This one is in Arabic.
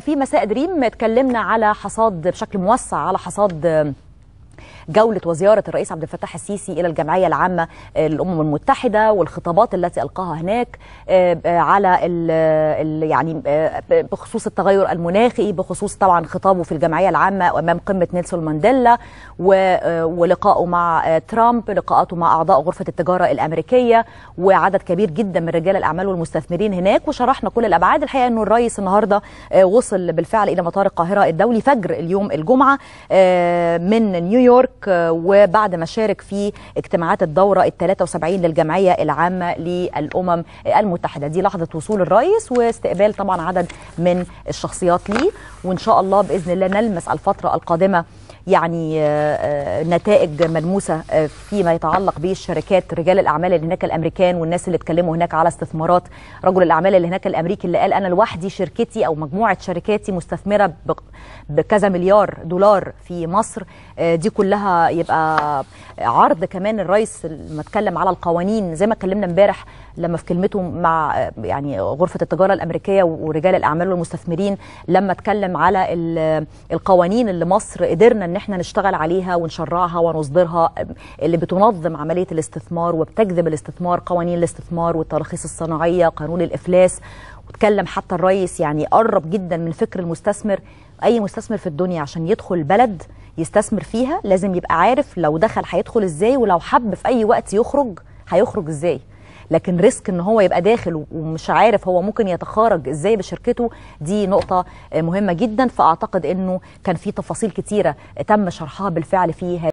في مساء دريم اتكلمنا على حصاد بشكل موسع على حصاد جوله وزياره الرئيس عبد الفتاح السيسي الى الجمعيه العامه آه، للامم المتحده والخطابات التي القاها هناك آه، آه، على ال يعني بخصوص التغير المناخي بخصوص طبعا خطابه في الجمعيه العامه امام قمه نيلسون مانديلا ولقائه مع ترامب لقاءاته مع اعضاء غرفه التجاره الامريكيه وعدد كبير جدا من رجال الاعمال والمستثمرين هناك وشرحنا كل الابعاد الحقيقه انه الرئيس النهارده وصل بالفعل الى مطار القاهره الدولي فجر اليوم الجمعه من نيويورك نيويورك آه، وبعد ما شارك في اجتماعات الدورة ال 73 للجمعية العامة للأمم المتحدة دي لحظة وصول الرئيس واستقبال طبعا عدد من الشخصيات ليه وإن شاء الله بإذن الله نلمس الفترة القادمة يعني آه، آه، نتائج ملموسه آه، فيما يتعلق بالشركات رجال الاعمال اللي هناك الامريكان والناس اللي اتكلموا هناك على استثمارات رجل الاعمال اللي هناك الامريكي اللي قال انا لوحدي شركتي او مجموعه شركاتي مستثمره بكذا مليار دولار في مصر دي كلها يبقى عرض كمان الرئيس لما اتكلم على القوانين زي ما اتكلمنا امبارح لما في كلمته مع يعني غرفه التجاره الامريكيه ورجال الاعمال والمستثمرين لما اتكلم على القوانين اللي مصر قدرنا ان احنا نشتغل عليها ونشرعها ونصدرها اللي بتنظم عمليه الاستثمار وبتجذب الاستثمار قوانين الاستثمار والتراخيص الصناعيه قانون الافلاس وتكلم حتى الرئيس يعني قرب جدا من فكر المستثمر اي مستثمر في الدنيا عشان يدخل بلد يستثمر فيها لازم يبقى عارف لو دخل هيدخل ازاي ولو حب في اي وقت يخرج هيخرج ازاي لكن ريسك ان هو يبقى داخل ومش عارف هو ممكن يتخارج ازاي بشركته دي نقطه مهمه جدا فاعتقد انه كان في تفاصيل كتيره تم شرحها بالفعل في